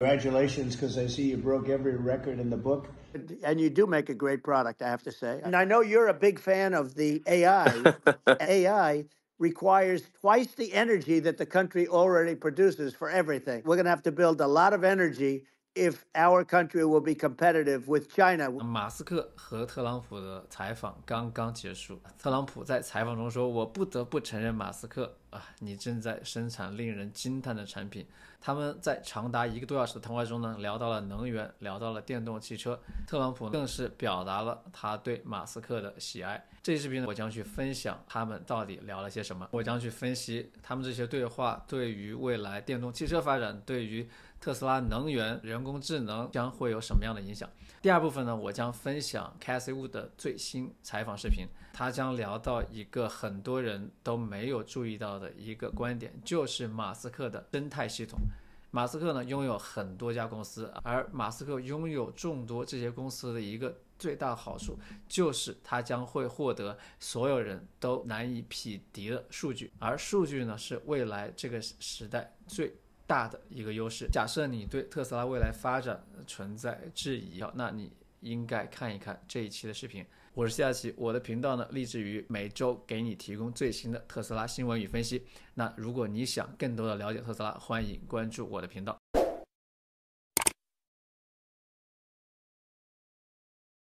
Congratulations, because I see you broke every record in the book. And you do make a great product, I have to say. And I know you're a big fan of the AI. AI requires twice the energy that the country already produces for everything. We're going to have to build a lot of energy if our country will be competitive with China。马斯克和特朗普的采访刚刚结束，特朗普在采访中说：“我不得不承认，马斯克啊，你正在生产令人惊叹的产品，他们在长达一个多小时的谈话中呢，聊到了能源，聊到了电动汽车。特朗普更是表达了他对马斯克的喜爱。这期视频呢，我将去分享他们到底聊了些什么，我将去分析他们这些对话对于未来电动汽车发展，对于特斯拉能源、人工智能将会有什么样的影响。第二部分呢，我将分享 Cassie Wood 最新采访视频，他将聊到一个很多人都没有注意到的一个观点，就是马斯克的生态系统。马斯克呢，拥有很多家公司，而马斯克拥有众多这些公司的一个最大好处，就是他将会获得所有人都难以匹敌的数据，而数据呢，是未来这个时代最大的一个优势。假设你对特斯拉未来发展存在质疑，好，那你。应该看一看这一期的视频。我是谢佳琪，我的频道呢，立志于每周给你提供最新的特斯拉新闻与分析。那如果你想更多的了解特斯拉，欢迎关注我的频道。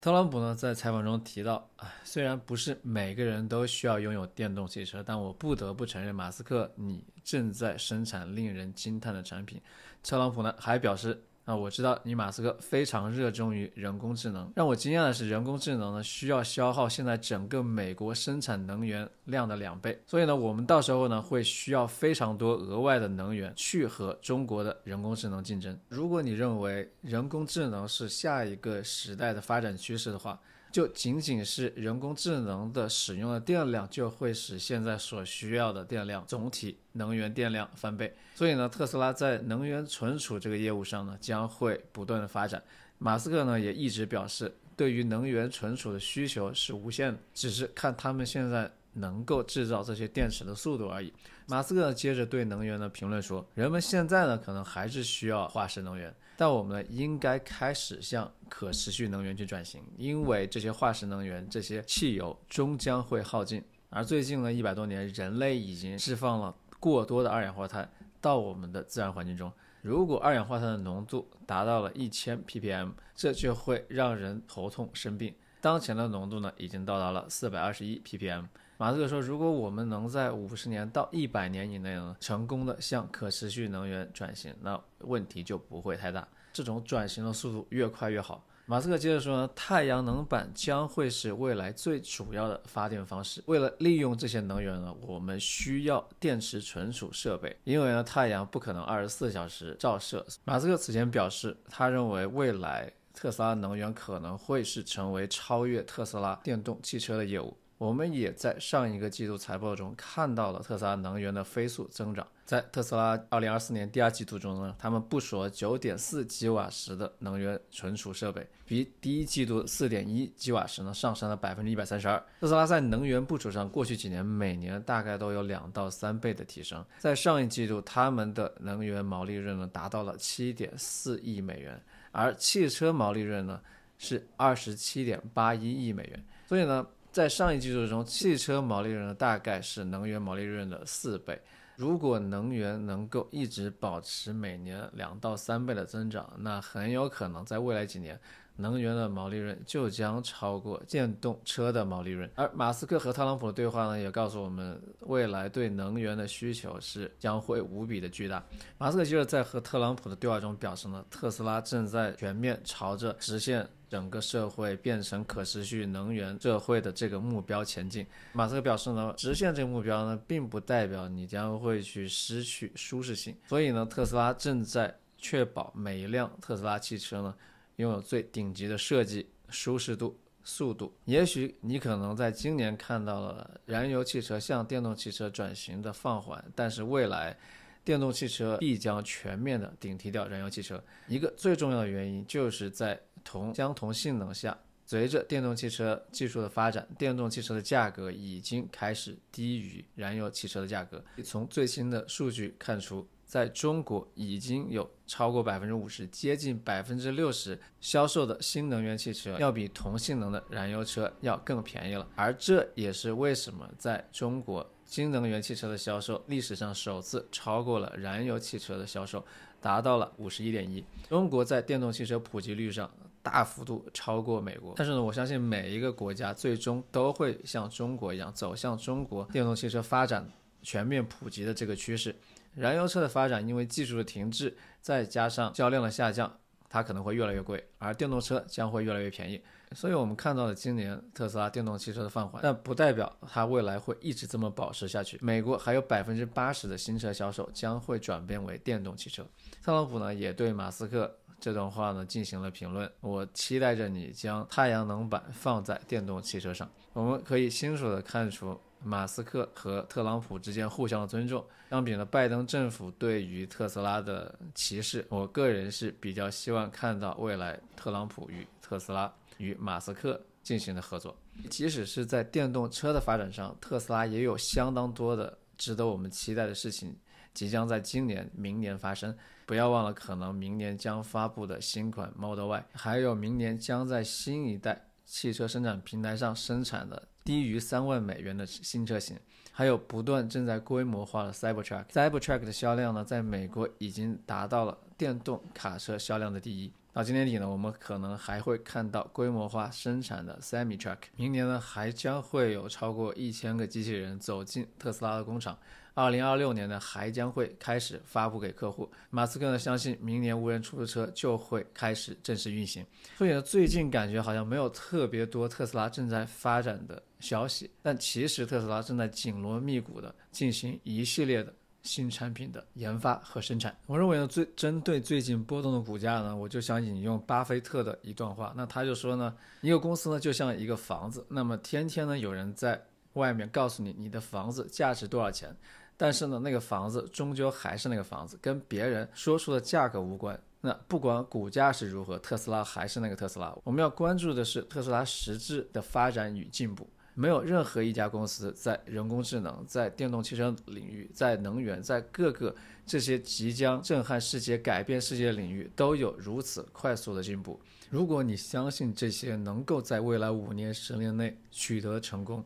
特朗普呢，在采访中提到，啊，虽然不是每个人都需要拥有电动汽车，但我不得不承认，马斯克，你正在生产令人惊叹的产品。特朗普呢，还表示。那我知道你马斯克非常热衷于人工智能。让我惊讶的是，人工智能呢需要消耗现在整个美国生产能源量的两倍。所以呢，我们到时候呢会需要非常多额外的能源去和中国的人工智能竞争。如果你认为人工智能是下一个时代的发展趋势的话，就仅仅是人工智能的使用的电量，就会使现在所需要的电量总体能源电量翻倍。所以呢，特斯拉在能源存储这个业务上呢，将会不断的发展。马斯克呢也一直表示，对于能源存储的需求是无限的，只是看他们现在能够制造这些电池的速度而已。马斯克接着对能源的评论说，人们现在呢可能还是需要化石能源。但我们呢，应该开始向可持续能源去转型，因为这些化石能源，这些汽油终将会耗尽。而最近呢，一百多年，人类已经释放了过多的二氧化碳到我们的自然环境中。如果二氧化碳的浓度达到了一千 ppm，这就会让人头痛生病。当前的浓度呢，已经到达了四百二十一 ppm。马斯克说：“如果我们能在五十年到一百年以内呢，成功的向可持续能源转型，那问题就不会太大。这种转型的速度越快越好。”马斯克接着说：“呢，太阳能板将会是未来最主要的发电方式。为了利用这些能源呢，我们需要电池存储设备，因为呢，太阳不可能二十四小时照射。”马斯克此前表示，他认为未来特斯拉能源可能会是成为超越特斯拉电动汽车的业务。我们也在上一个季度财报中看到了特斯拉能源的飞速增长。在特斯拉2024年第二季度中呢，他们部署了9.4吉瓦时的能源存储设备，比第一季度4.1吉瓦时呢上升了132%。特斯拉在能源部署上，过去几年每年大概都有两到三倍的提升。在上一季度，他们的能源毛利润呢达到了7.4亿美元，而汽车毛利润呢是27.81亿美元。所以呢。在上一季度中，汽车毛利润大概是能源毛利润的四倍。如果能源能够一直保持每年两到三倍的增长，那很有可能在未来几年，能源的毛利润就将超过电动车的毛利润。而马斯克和特朗普的对话呢，也告诉我们，未来对能源的需求是将会无比的巨大。马斯克就是在和特朗普的对话中表示呢，特斯拉正在全面朝着实现。整个社会变成可持续能源社会的这个目标前进，马斯克表示呢，实现这个目标呢，并不代表你将会去失去舒适性。所以呢，特斯拉正在确保每一辆特斯拉汽车呢，拥有最顶级的设计、舒适度、速度。也许你可能在今年看到了燃油汽车向电动汽车转型的放缓，但是未来，电动汽车必将全面的顶替掉燃油汽车。一个最重要的原因就是在。同相同性能下，随着电动汽车技术的发展，电动汽车的价格已经开始低于燃油汽车的价格。从最新的数据看出，在中国已经有超过百分之五十，接近百分之六十销售的新能源汽车要比同性能的燃油车要更便宜了。而这也是为什么在中国新能源汽车的销售历史上首次超过了燃油汽车的销售，达到了五十一点一。中国在电动汽车普及率上。大幅度超过美国，但是呢，我相信每一个国家最终都会像中国一样走向中国电动汽车发展全面普及的这个趋势。燃油车的发展因为技术的停滞，再加上销量的下降，它可能会越来越贵，而电动车将会越来越便宜。所以，我们看到了今年特斯拉电动汽车的放缓，但不代表它未来会一直这么保持下去。美国还有百分之八十的新车销售将会转变为电动汽车。特朗普呢，也对马斯克。这段话呢进行了评论，我期待着你将太阳能板放在电动汽车上。我们可以清楚的看出马斯克和特朗普之间互相的尊重，相比呢拜登政府对于特斯拉的歧视，我个人是比较希望看到未来特朗普与特斯拉与马斯克进行的合作。即使是在电动车的发展上，特斯拉也有相当多的值得我们期待的事情。即将在今年、明年发生。不要忘了，可能明年将发布的新款 Model Y，还有明年将在新一代汽车生产平台上生产的低于三万美元的新车型，还有不断正在规模化的 Cybertruck。Cybertruck 的销量呢，在美国已经达到了电动卡车销量的第一。到今年底呢，我们可能还会看到规模化生产的 Semi-truck。明年呢，还将会有超过一千个机器人走进特斯拉的工厂。二零二六年呢，还将会开始发布给客户。马斯克呢，相信明年无人出租车就会开始正式运行。所以呢，最近感觉好像没有特别多特斯拉正在发展的消息，但其实特斯拉正在紧锣密鼓的进行一系列的新产品的研发和生产。我认为呢，最针对最近波动的股价呢，我就想引用巴菲特的一段话。那他就说呢，一个公司呢就像一个房子，那么天天呢有人在外面告诉你你的房子价值多少钱。但是呢，那个房子终究还是那个房子，跟别人说出的价格无关。那不管股价是如何，特斯拉还是那个特斯拉。我们要关注的是特斯拉实质的发展与进步。没有任何一家公司在人工智能、在电动汽车领域、在能源、在各个这些即将震撼世界、改变世界领域，都有如此快速的进步。如果你相信这些能够在未来五年、十年内取得成功。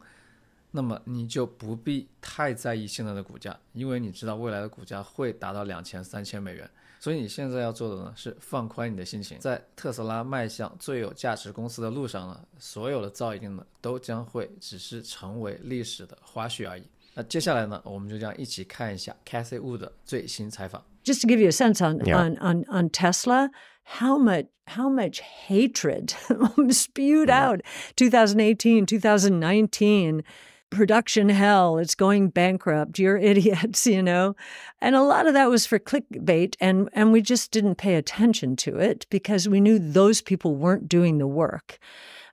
那么你就不必太在意现在的股价，因为你知道未来的股价会达到两千、三千美元。所以你现在要做的呢，是放宽你的心情，在特斯拉迈向最有价值公司的路上呢，所有的噪音呢，都将会只是成为历史的花絮而已。那接下来呢，我们就将一起看一下 Cassie Wood 的最新采访。Just to give you a sense on on on on Tesla, how much how much hatred spewed out 2018, 2019. production hell, it's going bankrupt, you're idiots, you know. And a lot of that was for clickbait and and we just didn't pay attention to it because we knew those people weren't doing the work.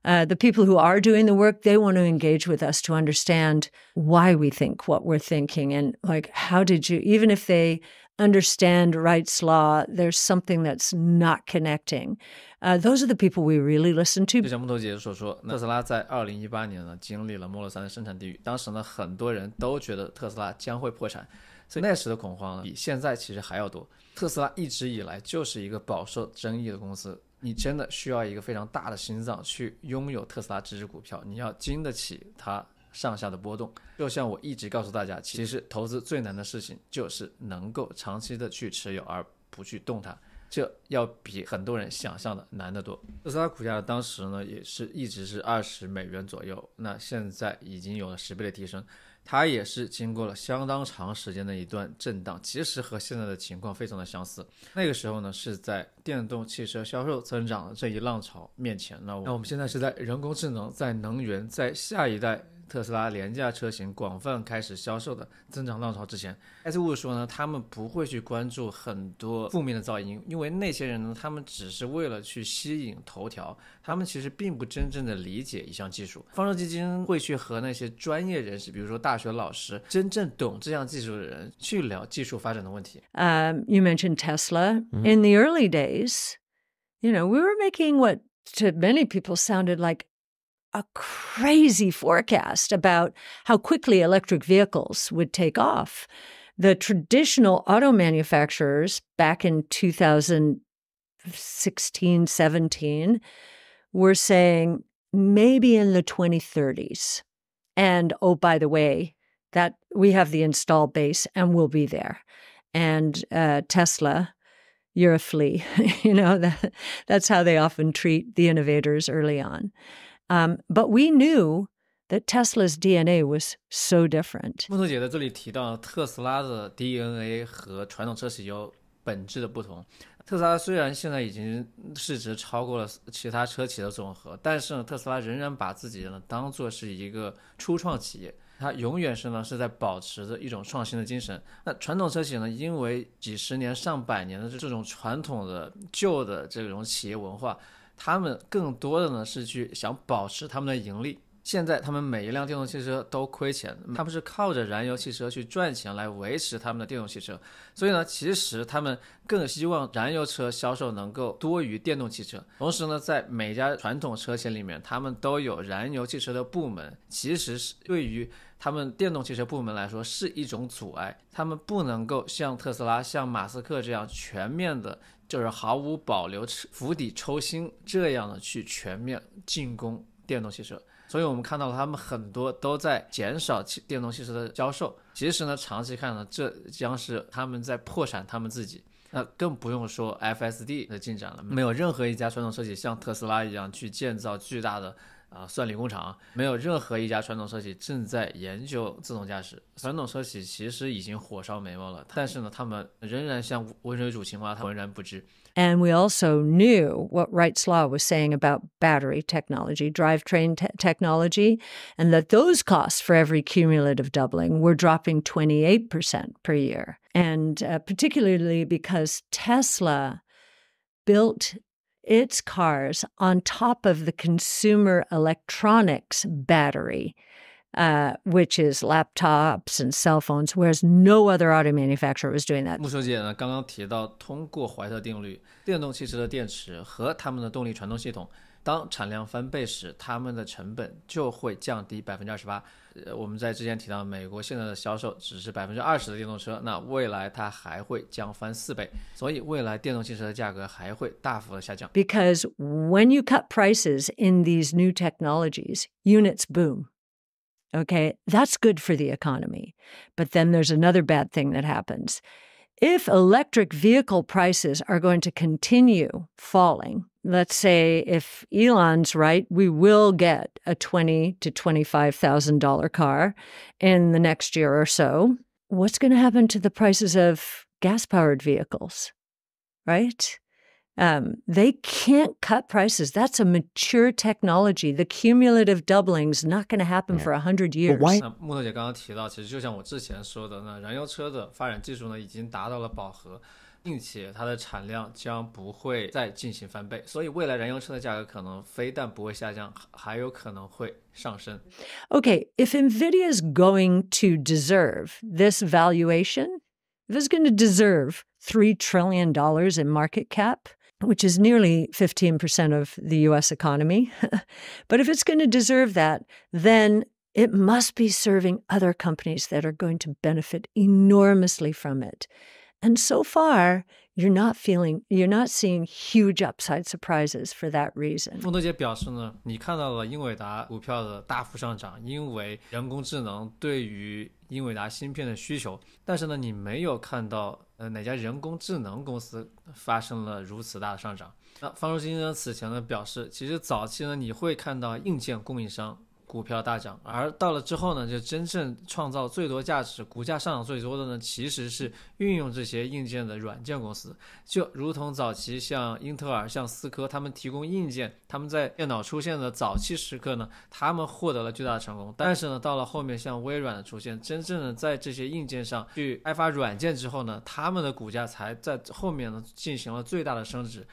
Uh, the people who are doing the work, they want to engage with us to understand why we think what we're thinking and like how did you even if they understand rights law, there's something that's not connecting. uh,，those the people are we really listen to。就像木头姐姐所说，特斯拉在2018年呢经历了 Model 3的生产地狱，当时呢很多人都觉得特斯拉将会破产，所以那时的恐慌呢比现在其实还要多。特斯拉一直以来就是一个饱受争议的公司，你真的需要一个非常大的心脏去拥有特斯拉这只股票，你要经得起它上下的波动。就像我一直告诉大家，其实投资最难的事情就是能够长期的去持有而不去动它。这要比很多人想象的难得多。特斯拉股价当时呢也是一直是二十美元左右，那现在已经有了十倍的提升。它也是经过了相当长时间的一段震荡，其实和现在的情况非常的相似。那个时候呢是在电动汽车销售增长的这一浪潮面前呢，那我们现在是在人工智能、在能源、在下一代。特斯拉廉价车型广泛开始销售的增长浪潮之前，艾斯沃说呢，他们不会去关注很多负面的噪音，因为那些人呢，他们只是为了去吸引头条，他们其实并不真正的理解一项技术。方舟基金会去和那些专业人士，比如说大学老师，真正懂这项技术的人去聊技术发展的问题。呃 you mentioned Tesla in the early days. You know, we were making what to many people sounded like. a crazy forecast about how quickly electric vehicles would take off. The traditional auto manufacturers back in 2016, 17 were saying maybe in the 2030s. And oh, by the way, that we have the install base and we'll be there. And uh, Tesla, you're a flea. you know, that, that's how they often treat the innovators early on. Um, but we knew that Tesla's DNA was so different。木头姐在这里提到特斯拉的 DNA 和传统车企有本质的不同。特斯拉虽然现在已经市值超过了其他车企的总和，但是呢，特斯拉仍然把自己呢当做是一个初创企业，它永远是呢是在保持着一种创新的精神。那传统车企呢，因为几十年、上百年的这种传统的、旧的这种企业文化。他们更多的呢是去想保持他们的盈利。现在他们每一辆电动汽车都亏钱，他们是靠着燃油汽车去赚钱来维持他们的电动汽车。所以呢，其实他们更希望燃油车销售能够多于电动汽车。同时呢，在每家传统车型里面，他们都有燃油汽车的部门，其实是对于他们电动汽车部门来说是一种阻碍。他们不能够像特斯拉、像马斯克这样全面的，就是毫无保留、釜底抽薪这样的去全面进攻电动汽车。所以，我们看到了他们很多都在减少电动汽车的销售。其实呢，长期看呢，这将是他们在破产他们自己。那更不用说 F S D 的进展了，没有任何一家传统车企像特斯拉一样去建造巨大的。啊，算力工厂，没有任何一家传统车企正在研究自动驾驶。传统车企其实已经火烧眉毛了，但是呢，他们仍然像温水煮青蛙，他浑然不知。And we also knew what Wright's law was saying about battery technology, drivetrain te technology, and that those costs for every cumulative doubling were dropping 28% per year. And uh, particularly because Tesla built its cars on top of the consumer electronics battery uh, which is laptops and cell phones, whereas no other auto manufacturer was doing that. 穆小姐呢刚刚提到，通过怀特定律，电动汽车的电池和它们的动力传动系统，当产量翻倍时，它们的成本就会降低百分之二十八。呃，我们在之前提到，美国现在的销售只是百分之二十的电动车，那未来它还会将翻四倍，所以未来电动汽车的价格还会大幅的下降。Because when you cut prices in these new technologies, units boom. Okay, that's good for the economy. But then there's another bad thing that happens. If electric vehicle prices are going to continue falling, let's say if Elon's right, we will get a twenty to twenty-five thousand dollar car in the next year or so. What's going to happen to the prices of gas-powered vehicles? Right? Um, they can't cut prices. That's a mature technology. The cumulative doubling's not going to happen for a hundred years. Why? 木头姐刚刚提到，其实就像我之前说的，那燃油车的发展技术呢，已经达到了饱和。并且它的产量将不会再进行翻倍，所以未来燃油车的价格可能非但不会下降，还有可能会上升。Okay, if Nvidia is going to deserve this valuation, if it's going to deserve three trillion dollars in market cap, which is nearly 15% of the US economy. but if it's going to deserve that, then it must be serving other companies that are going to benefit enormously from it. And so far, you're not feeling you r e not seeing huge upside surprises for that reason。孟德杰表示呢，你看到了英伟达股票的大幅上涨，因为人工智能对于英伟达芯片的需求。但是呢，你没有看到呃哪家人工智能公司发生了如此大的上涨。那方舟基金呢此前呢表示，其实早期呢你会看到硬件供应商。股票大涨，而到了之后呢，就真正创造最多价值、股价上涨最多的呢，其实是运用这些硬件的软件公司。就如同早期像英特尔、像思科，他们提供硬件，他们在电脑出现的早期时刻呢，他们获得了巨大的成功。但是呢，到了后面像微软的出现，真正的在这些硬件上去开发软件之后呢，他们的股价才在后面呢进行了最大的升值。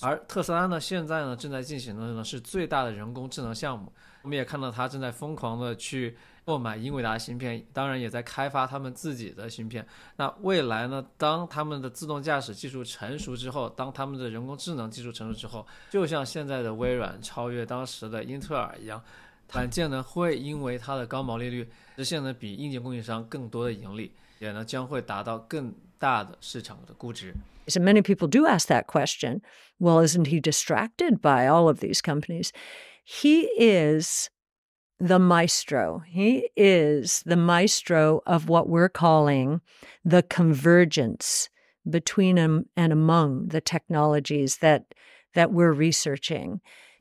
而特斯拉呢，现在呢正在进行的呢是最大的人工智能项目。我们也看到，他正在疯狂的去购买英伟达芯片，当然也在开发他们自己的芯片。那未来呢？当他们的自动驾驶技术成熟之后，当他们的人工智能技术成熟之后，就像现在的微软超越当时的英特尔一样，软件呢会因为它的高毛利率，实现呢比硬件供应商更多的盈利，也呢将会达到更大的市场的估值。So many people do ask that question. Well, isn't he distracted by all of these companies? He is the maestro. He is the maestro of what we're calling the convergence between and among the technologies that that we're researching.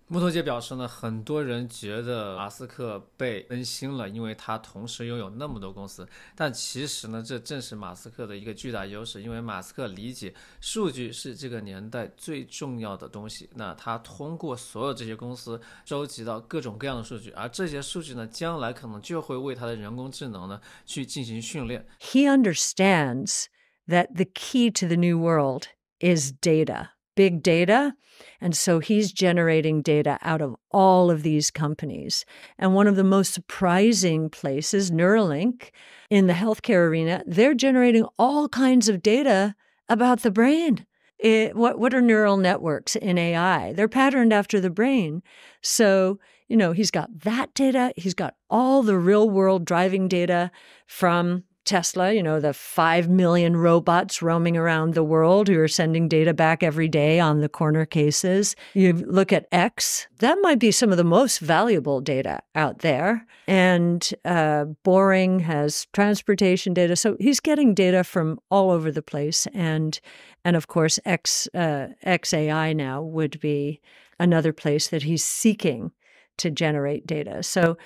木头姐表示呢，很多人觉得马斯克被更心了，因为他同时拥有那么多公司。但其实呢，这正是马斯克的一个巨大优势，因为马斯克理解数据是这个年代最重要的东西。那他通过所有这些公司收集到各种各样的数据，而这些数据呢，将来可能就会为他的人工智能呢去进行训练。He understands that the key to the new world is data. big data. And so he's generating data out of all of these companies. And one of the most surprising places, Neuralink, in the healthcare arena, they're generating all kinds of data about the brain. It, what, what are neural networks in AI? They're patterned after the brain. So, you know, he's got that data. He's got all the real world driving data from Tesla, you know, the 5 million robots roaming around the world who are sending data back every day on the corner cases. You look at X, that might be some of the most valuable data out there. And uh, Boring has transportation data. So he's getting data from all over the place. And, and of course, X, uh, XAI now would be another place that he's seeking to generate data. So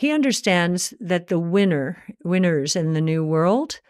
he understands that the winner, winners in the new world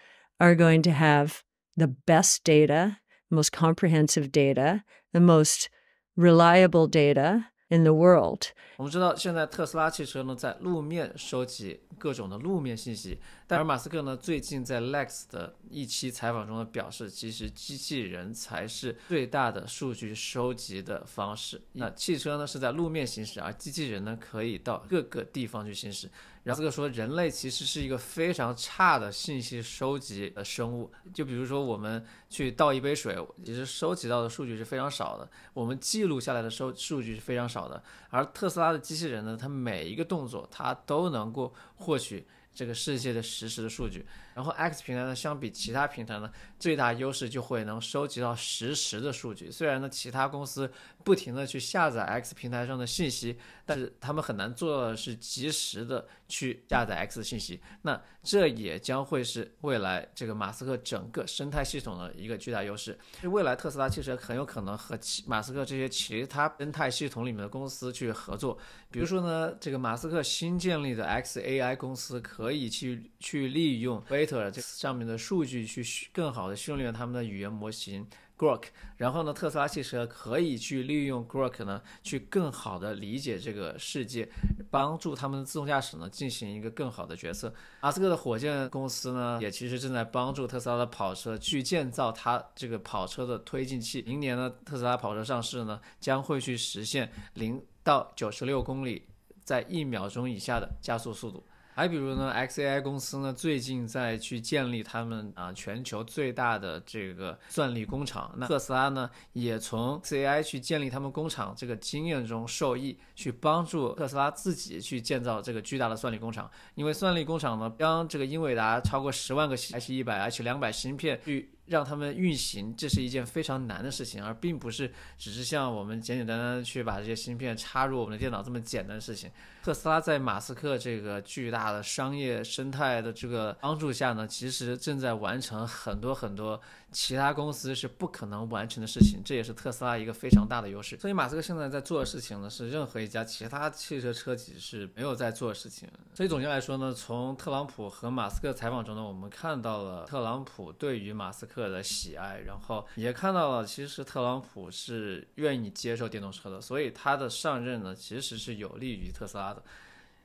are going to have the best data, most comprehensive data, the most reliable data, in the world。我们知道，现在特斯拉汽车呢在路面收集各种的路面信息，但尔马斯克呢最近在 Lex 的一期采访中呢表示，其实机器人才是最大的数据收集的方式。那汽车呢是在路面行驶，而机器人呢可以到各个地方去行驶。然后这个说，人类其实是一个非常差的信息收集的生物。就比如说，我们去倒一杯水，其实收集到的数据是非常少的。我们记录下来的收数据是非常少的。而特斯拉的机器人呢，它每一个动作，它都能够获取这个世界的实时的数据。然后 X 平台呢，相比其他平台呢，最大优势就会能收集到实时的数据。虽然呢，其他公司不停的去下载 X 平台上的信息，但是他们很难做到的是及时的去下载 X 的信息。那这也将会是未来这个马斯克整个生态系统的一个巨大优势。未来特斯拉汽车很有可能和其马斯克这些其他生态系统里面的公司去合作。比如说呢，这个马斯克新建立的 XAI 公司可以去。去利用 w a i t e r 这上面的数据去更好的训练他们的语言模型 Grok，然后呢，特斯拉汽车可以去利用 Grok 呢，去更好的理解这个世界，帮助他们自动驾驶呢进行一个更好的决策。阿斯克的火箭公司呢，也其实正在帮助特斯拉的跑车去建造它这个跑车的推进器。明年呢，特斯拉跑车上市呢，将会去实现零到九十六公里在一秒钟以下的加速速度。还比如呢，xAI 公司呢，最近在去建立他们啊全球最大的这个算力工厂。那特斯拉呢，也从 xAI 去建立他们工厂这个经验中受益，去帮助特斯拉自己去建造这个巨大的算力工厂。因为算力工厂呢，将这个英伟达超过十万个 H 一百、H 两百芯片去。让他们运行，这是一件非常难的事情，而并不是只是像我们简简单单去把这些芯片插入我们的电脑这么简单的事情。特斯拉在马斯克这个巨大的商业生态的这个帮助下呢，其实正在完成很多很多。其他公司是不可能完成的事情，这也是特斯拉一个非常大的优势。所以，马斯克现在在做的事情呢，是任何一家其他汽车车企是没有在做的事情。所以，总结来说呢，从特朗普和马斯克采访中呢，我们看到了特朗普对于马斯克的喜爱，然后也看到了其实特朗普是愿意接受电动车的，所以他的上任呢，其实是有利于特斯拉的。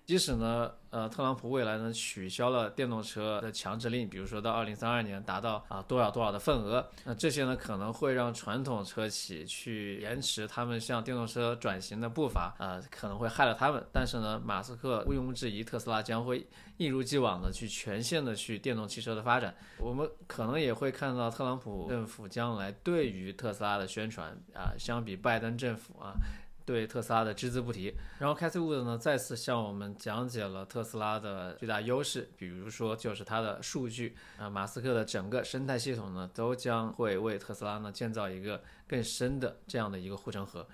即使呢，呃，特朗普未来呢取消了电动车的强制令，比如说到二零三二年达到啊多少多少的份额，那这些呢可能会让传统车企去延迟他们向电动车转型的步伐，啊，可能会害了他们。但是呢，马斯克毋庸置疑，特斯拉将会一如既往的去全线的去电动汽车的发展。我们可能也会看到特朗普政府将来对于特斯拉的宣传，啊，相比拜登政府啊。对特斯拉的只字不提，然后 Cassie Wood 呢再次向我们讲解了特斯拉的巨大优势，比如说就是它的数据啊，马斯克的整个生态系统呢都将会为特斯拉呢建造一个更深的这样的一个护城河，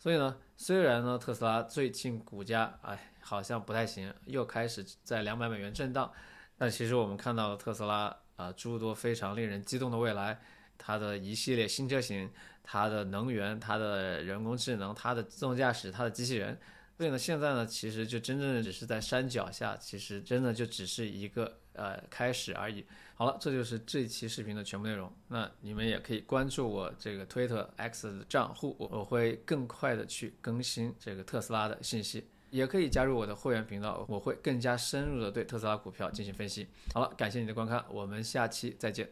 所以呢，虽然呢特斯拉最近股价哎好像不太行，又开始在两百美元震荡，但其实我们看到了特斯拉啊诸多非常令人激动的未来。它的一系列新车型，它的能源，它的人工智能，它的自动驾驶，它的机器人，所以呢，现在呢，其实就真正的只是在山脚下，其实真的就只是一个呃开始而已。好了，这就是这期视频的全部内容。那你们也可以关注我这个 Twitter X 的账户，我我会更快的去更新这个特斯拉的信息，也可以加入我的会员频道，我会更加深入的对特斯拉股票进行分析。好了，感谢你的观看，我们下期再见。